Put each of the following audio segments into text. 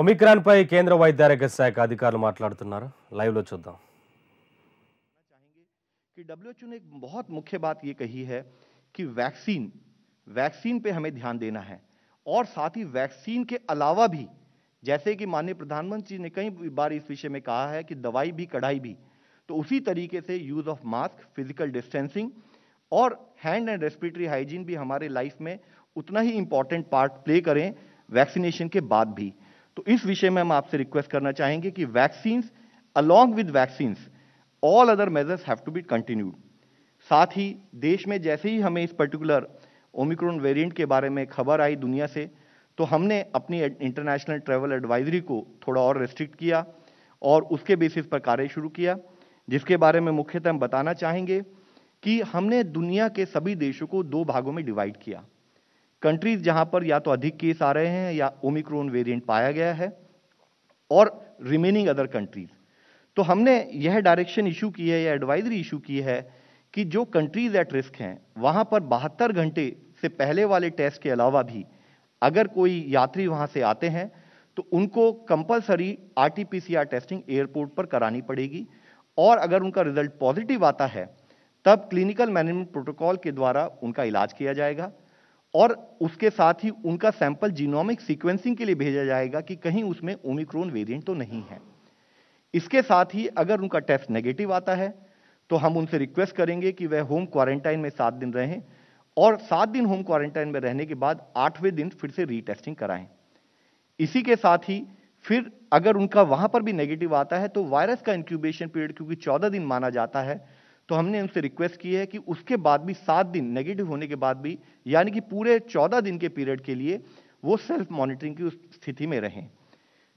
Omicron పై కేంద్ర వైద్యారోగ్య శాఖ అధికారులు మాట్లాడుతున్నారు లైవ్లో చూద్దాం कि डब्ल्यू ने एक बहुत मुख्य बात ये कही है कि वैक्सीन वैक्सीन पे हमें ध्यान देना है और साथ ही वैक्सीन के अलावा भी जैसे कि माननीय प्रधानमंत्री ने कई बार इस विषय में कहा है कि दवाई भी कढ़ाई भी तो उसी तरीके से use of mask physical distancing और हैंड एंड रेस्पिरेटरी हाइजीन भी हमारे लाइफ में उतना ही इंपॉर्टेंट पार्ट प्ले करें वैक्सीनेशन के बाद भी तो इस विषय में हम आपसे रिक्वेस्ट करना चाहेंगे कि vaccines along with vaccines all other measures have to be continued साथ ही देश में जैसे ही हमें इस पर्टिकुलर ओमिक्रॉन वेरिएंट के बारे में खबर आई दुनिया से तो हमने अपनी इंटरनेशनल ट्रेवल एडवाइजरी को थोड़ा और रेस्ट्रिक्ट किया और उसके बेसिस पर कार्य शुरू किया जिसके बारे में मुख्यतः हम बताना चाहेंगे कि हमने दुनिया के सभी देशों को दो भागों में डिवाइड किया कंट्रीज जहां पर या तो अधिक केस आ रहे हैं या ओमिक्रोन वेरिएंट पाया गया है और रिमेनिंग अदर कंट्रीज तो हमने यह डायरेक्शन इशू की है या एडवाइजरी इशू की है कि जो कंट्रीज एट रिस्क हैं वहां पर बहत्तर घंटे से पहले वाले टेस्ट के अलावा भी अगर कोई यात्री वहां से आते हैं तो उनको कंपलसरी आरटीपीसीआर टेस्टिंग एयरपोर्ट पर करानी पड़ेगी और अगर उनका रिजल्ट पॉजिटिव आता है तब क्लिनिकल मैनेजमेंट प्रोटोकॉल के द्वारा उनका इलाज किया जाएगा और उसके साथ ही उनका सैंपल जीनोमिक सीक्वेंसिंग के लिए भेजा जाएगा कि कहीं उसमें ओमिक्रोन वेरिएंट तो नहीं है इसके साथ ही अगर उनका टेस्ट नेगेटिव आता है तो हम उनसे रिक्वेस्ट करेंगे कि वह होम क्वारंटाइन में सात दिन रहें और सात दिन होम क्वारंटाइन में रहने के बाद आठवें दिन फिर से रीटेस्टिंग कराएं इसी के साथ ही फिर अगर उनका वहां पर भी नेगेटिव आता है तो वायरस का इंक्यूबेशन पीरियड क्योंकि चौदह दिन माना जाता है तो हमने उनसे रिक्वेस्ट की है कि उसके बाद भी सात दिन नेगेटिव होने के बाद भी यानी कि पूरे चौदह दिन के पीरियड के लिए वो सेल्फ मॉनिटरिंग की उस स्थिति में रहें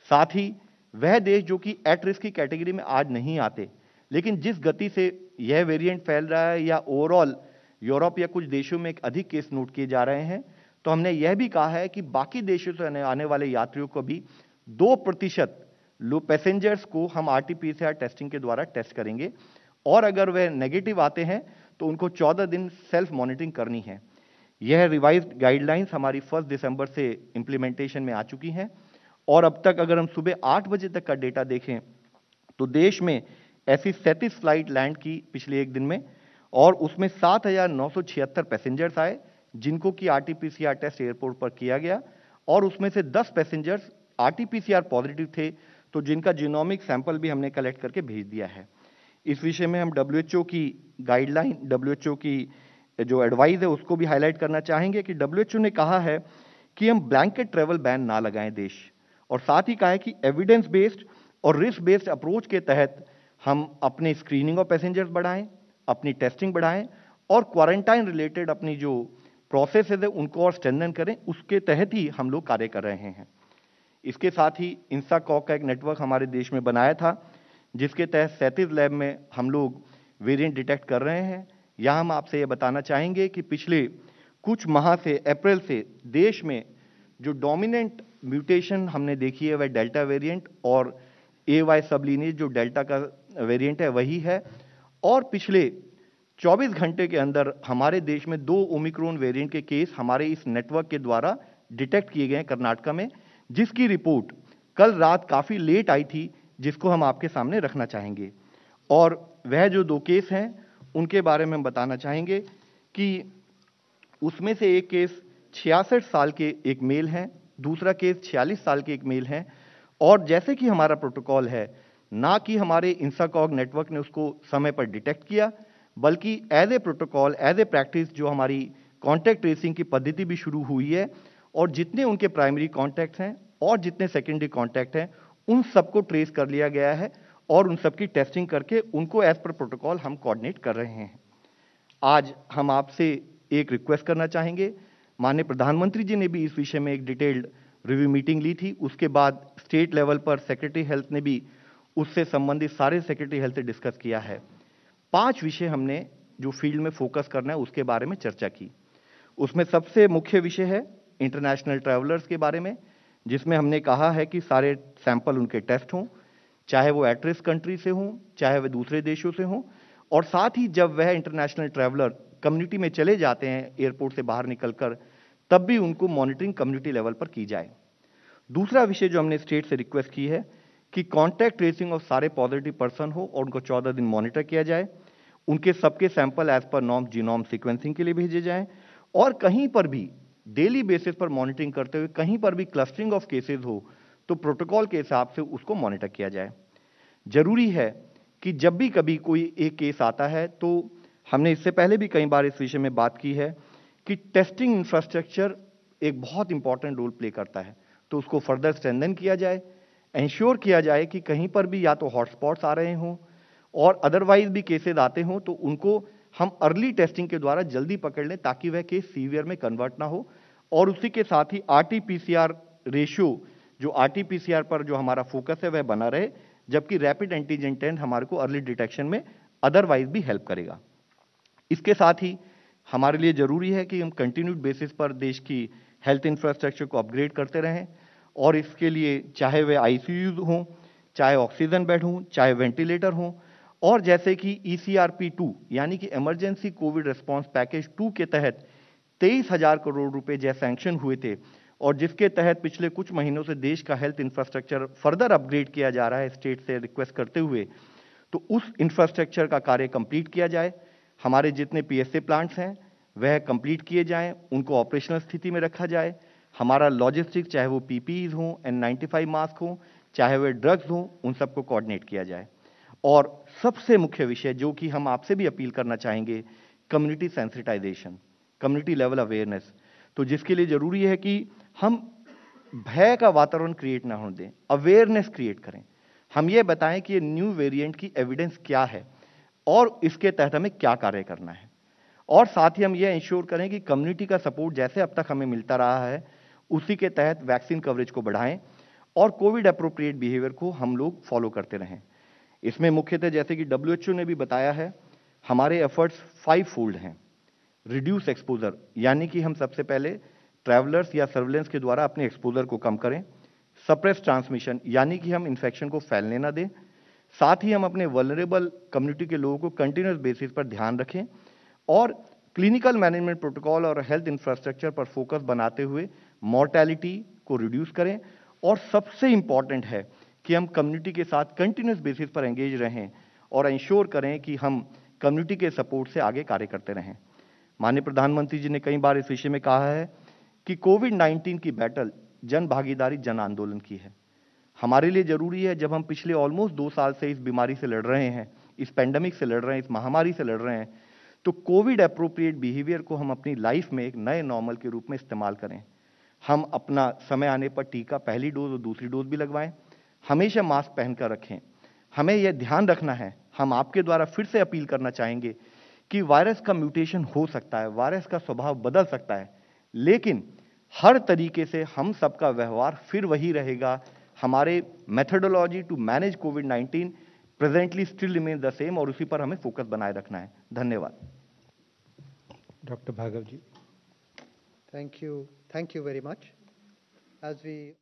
साथ ही वह देश जो कि एट रिस्क की कैटेगरी में आज नहीं आते लेकिन जिस गति से यह वेरिएंट फैल रहा है या ओवरऑल यूरोप या कुछ देशों में एक अधिक केस नोट किए जा रहे हैं तो हमने यह भी कहा है कि बाकी देशों से आने वाले यात्रियों को भी दो प्रतिशत पैसेंजर्स को हम आर टी टेस्टिंग के द्वारा टेस्ट करेंगे और अगर वह नेगेटिव आते हैं तो उनको चौदह दिन सेल्फ मॉनिटरिंग करनी है यह रिवाइज गाइडलाइंस हमारी फर्स्ट दिसंबर से इम्प्लीमेंटेशन में आ चुकी हैं और अब तक अगर हम सुबह आठ बजे तक का डेटा देखें तो देश में ऐसी सैंतीस फ्लाइट लैंड की पिछले एक दिन में और उसमें सात पैसेंजर्स आए जिनको कि आरटीपीसीआर टेस्ट एयरपोर्ट पर किया गया और उसमें से 10 पैसेंजर्स आरटीपीसीआर पॉजिटिव थे तो जिनका जीनोमिक सैंपल भी हमने कलेक्ट करके भेज दिया है इस विषय में हम डब्ल्यू की गाइडलाइन डब्ल्यू की जो एडवाइज है उसको भी हाईलाइट करना चाहेंगे कि डब्ल्यू ने कहा है कि हम ब्लैंकेट ट्रेवल बैन ना लगाएं देश और साथ ही कहा है कि एविडेंस बेस्ड और रिस्क बेस्ड अप्रोच के तहत हम अपनी स्क्रीनिंग ऑफ पैसेंजर्स बढ़ाएं अपनी टेस्टिंग बढ़ाएं और क्वारंटाइन रिलेटेड अपनी जो प्रोसेस है उनको और स्ट्रेंदन करें उसके तहत ही हम लोग कार्य कर रहे हैं इसके साथ ही इंस्टा कॉक का एक नेटवर्क हमारे देश में बनाया था जिसके तहत सैंतीस लैब में हम लोग वेरिएंट डिटेक्ट कर रहे हैं यहाँ हम आपसे ये बताना चाहेंगे कि पिछले कुछ माह से अप्रैल से देश में जो डोमिनेंट म्यूटेशन हमने देखी है वह डेल्टा वेरिएंट और ए वाई सबलिनेज जो डेल्टा का वेरिएंट है वही है और पिछले 24 घंटे के अंदर हमारे देश में दो ओमिक्रोन वेरिएंट के केस हमारे इस नेटवर्क के द्वारा डिटेक्ट किए गए हैं कर्नाटका में जिसकी रिपोर्ट कल रात काफ़ी लेट आई थी जिसको हम आपके सामने रखना चाहेंगे और वह जो दो केस हैं उनके बारे में हम बताना चाहेंगे कि उसमें से एक केस छियासठ साल के एक मेल हैं दूसरा केस छियालीस साल के एक मेल हैं और जैसे कि हमारा प्रोटोकॉल है ना कि हमारे इंसाकॉग नेटवर्क ने उसको समय पर डिटेक्ट किया बल्कि as a protocol as a practice जो हमारी कॉन्टैक्ट ट्रेसिंग की पद्धति भी शुरू हुई है और जितने उनके प्राइमरी कॉन्टैक्ट हैं और जितने सेकेंडरी कॉन्टैक्ट हैं उन सबको ट्रेस कर लिया गया है और उन सबकी टेस्टिंग करके उनको एज पर प्रोटोकॉल हम कोऑर्डिनेट कर रहे हैं आज हम आपसे एक रिक्वेस्ट करना चाहेंगे माननीय प्रधानमंत्री जी ने भी इस विषय में एक डिटेल्ड रिव्यू मीटिंग ली थी उसके बाद स्टेट लेवल पर सेक्रेटरी हेल्थ ने भी उससे संबंधित सारे सेक्रेटरी हेल्थ से डिस्कस किया है पांच विषय हमने जो फील्ड में फोकस करना है उसके बारे में चर्चा की उसमें सबसे मुख्य विषय है इंटरनेशनल ट्रैवलर्स के बारे में जिसमें हमने कहा है कि सारे सैंपल उनके टेस्ट हों चाहे वो एट्रेस कंट्री से हों चाहे वे दूसरे देशों से हों और साथ ही जब वह इंटरनेशनल ट्रैवलर कम्युनिटी में चले जाते हैं एयरपोर्ट से बाहर निकलकर तब भी उनको मॉनिटरिंग कम्युनिटी लेवल पर की जाए दूसरा विषय जो हमने स्टेट से रिक्वेस्ट की है कि कॉन्टैक्ट ट्रेसिंग ऑफ सारे पॉजिटिव पर्सन हो और उनको चौदह दिन मॉनिटर किया जाए उनके सबके सैंपल एज पर नॉम जीनोम सीक्वेंसिंग के लिए भेजे जाएं और कहीं पर भी डेली बेसिस पर मॉनिटरिंग करते हुए कहीं पर भी क्लस्टरिंग ऑफ केसेस हो तो प्रोटोकॉल के हिसाब से उसको मॉनिटर किया जाए जरूरी है कि जब भी कभी कोई एक केस आता है तो हमने इससे पहले भी कई बार इस विषय में बात की है कि टेस्टिंग इंफ्रास्ट्रक्चर एक बहुत इंपॉर्टेंट रोल प्ले करता है तो उसको फर्दर स्ट्रेंदन किया जाए इंश्योर किया जाए कि कहीं पर भी या तो हॉटस्पॉट्स आ रहे हों और अदरवाइज भी केसेज आते हों तो उनको हम अर्ली टेस्टिंग के द्वारा जल्दी पकड़ लें ताकि वह केस सीवियर में कन्वर्ट ना हो और उसी के साथ ही आर टी पी रेशियो जो आर टी पर जो हमारा फोकस है वह बना रहे जबकि रैपिड एंटीजन टेस्ट हमारे को अर्ली डिटेक्शन में अदरवाइज भी हेल्प करेगा इसके साथ ही हमारे लिए ज़रूरी है कि हम कंटिन्यूड बेसिस पर देश की हेल्थ इंफ्रास्ट्रक्चर को अपग्रेड करते रहें और इसके लिए चाहे वह आई हों चाहे ऑक्सीजन बेड हों चाहे वेंटिलेटर हों और जैसे कि E C R P two यानी कि emergency COVID response package two के तहत तेईस हजार करोड़ रुपए जैसे सैंक्शन हुए थे और जिसके तहत पिछले कुछ महीनों से देश का हेल्थ इंफ्रास्ट्रक्चर फर्दर अपग्रेड किया जा रहा है स्टेट से रिक्वेस्ट करते हुए तो उस इंफ्रास्ट्रक्चर का कार्य कंप्लीट किया जाए हमारे जितने ए प्लांट्स हैं वह कंप्लीट किए जाएं उनको ऑपरेशनल स्थिति में रखा जाए हमारा लॉजिस्टिक चाहे वो ईज e हों एन नाइन्टी मास्क हों चाहे वे ड्रग्स हों उन सबको कोऑर्डिनेट किया जाए और सबसे मुख्य विषय जो कि हम आपसे भी अपील करना चाहेंगे community sensitisation community level awareness तो जिसके लिए ज़रूरी है कि हम भय का वातावरण क्रिएट ना होने दें अवेयरनेस क्रिएट करें हम ये बताएं कि ये न्यू वेरिएंट की एविडेंस क्या है और इसके तहत हमें क्या कार्य करना है और साथ ही हम ये इंश्योर करें कि कम्युनिटी का सपोर्ट जैसे अब तक हमें मिलता रहा है उसी के तहत वैक्सीन कवरेज को बढ़ाएं और कोविड अप्रोप्रिएट बिहेवियर को हम लोग फॉलो करते रहें इसमें मुख्यतः जैसे कि डब्ल्यू ने भी बताया है हमारे एफर्ट्स फाइव फोल्ड हैं रिड्यूस एक्सपोजर यानी कि हम सबसे पहले ट्रैवलर्स या सर्वेलेंस के द्वारा अपने एक्सपोजर को कम करें सप्रेस ट्रांसमिशन यानी कि हम इन्फेक्शन को फैलने ना दें साथ ही हम अपने वलरेबल कम्युनिटी के लोगों को कंटिन्यूस बेसिस पर ध्यान रखें और क्लिनिकल मैनेजमेंट प्रोटोकॉल और हेल्थ इंफ्रास्ट्रक्चर पर फोकस बनाते हुए मॉर्टैलिटी को रिड्यूस करें और सबसे इम्पॉर्टेंट है कि हम कम्युनिटी के साथ कंटिन्यूस बेसिस पर एंगेज रहें और इंश्योर करें कि हम कम्युनिटी के सपोर्ट से आगे कार्य करते रहें माननीय प्रधानमंत्री जी ने कई बार इस विषय में कहा है कि कोविड 19 की बैटल जन भागीदारी जन आंदोलन की है हमारे लिए जरूरी है जब हम पिछले ऑलमोस्ट दो साल से इस बीमारी से लड़ रहे हैं इस पैंडमिक से लड़ रहे हैं इस महामारी से लड़ रहे हैं तो कोविड अप्रोप्रिएट बिहेवियर को हम अपनी लाइफ में एक नए नॉर्मल के रूप में इस्तेमाल करें हम अपना समय आने पर टीका पहली डोज और दूसरी डोज भी लगवाएं हमेशा मास्क पहन कर रखें हमें यह ध्यान रखना है हम आपके द्वारा फिर से अपील करना चाहेंगे कि वायरस का म्यूटेशन हो सकता है वायरस का स्वभाव बदल सकता है लेकिन हर तरीके से हम सबका व्यवहार फिर वही रहेगा हमारे methodology to manage COVID 19 presently still remain the same और उसी पर हमें फोकस बनाए रखना है धन्यवाद doctor Bhargava ji thank you thank you very much as we